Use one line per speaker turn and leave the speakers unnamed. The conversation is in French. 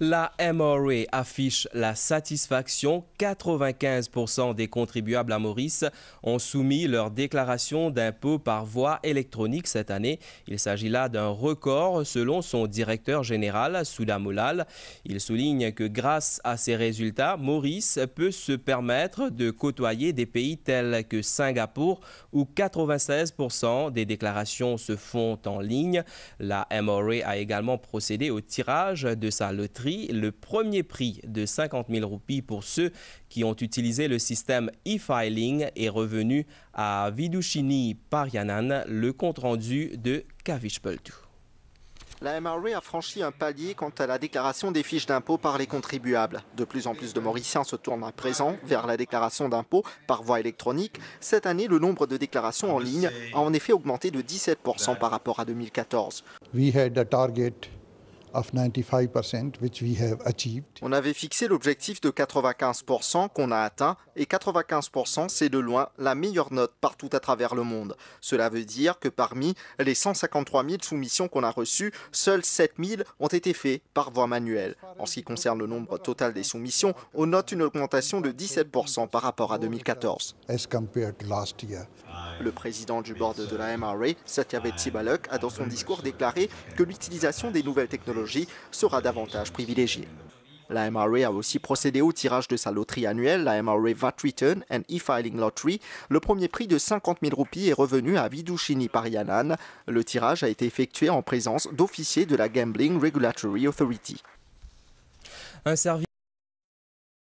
La MRA affiche la satisfaction. 95% des contribuables à Maurice ont soumis leur déclaration d'impôt par voie électronique cette année. Il s'agit là d'un record selon son directeur général, Souda Moulal. Il souligne que grâce à ces résultats, Maurice peut se permettre de côtoyer des pays tels que Singapour où 96% des déclarations se font en ligne. La MRA a également procédé au tirage de sa loterie le premier prix de 50 000 roupies pour ceux qui ont utilisé le système e-filing est revenu à Vidushini Parianan, le compte-rendu de Kavishpoltu.
La MRA e a franchi un palier quant à la déclaration des fiches d'impôts par les contribuables. De plus en plus de Mauriciens se tournent à présent vers la déclaration d'impôts par voie électronique. Cette année, le nombre de déclarations en ligne a en effet augmenté de 17% par rapport à 2014.
We had a target
on avait fixé l'objectif de 95% qu'on a atteint et 95% c'est de loin la meilleure note partout à travers le monde. Cela veut dire que parmi les 153 000 soumissions qu'on a reçues, seuls 7 000 ont été faits par voie manuelle. En ce qui concerne le nombre total des soumissions, on note une augmentation de 17% par rapport à 2014. Le président du board de la MRA, Satya Balak, a dans son discours déclaré que l'utilisation des nouvelles technologies sera davantage privilégiée. La MRA a aussi procédé au tirage de sa loterie annuelle, la MRA VAT Return and E-Filing Lottery. Le premier prix de 50 000 roupies est revenu à Vidushini Parianan. Le tirage a été effectué en présence d'officiers de la Gambling Regulatory Authority.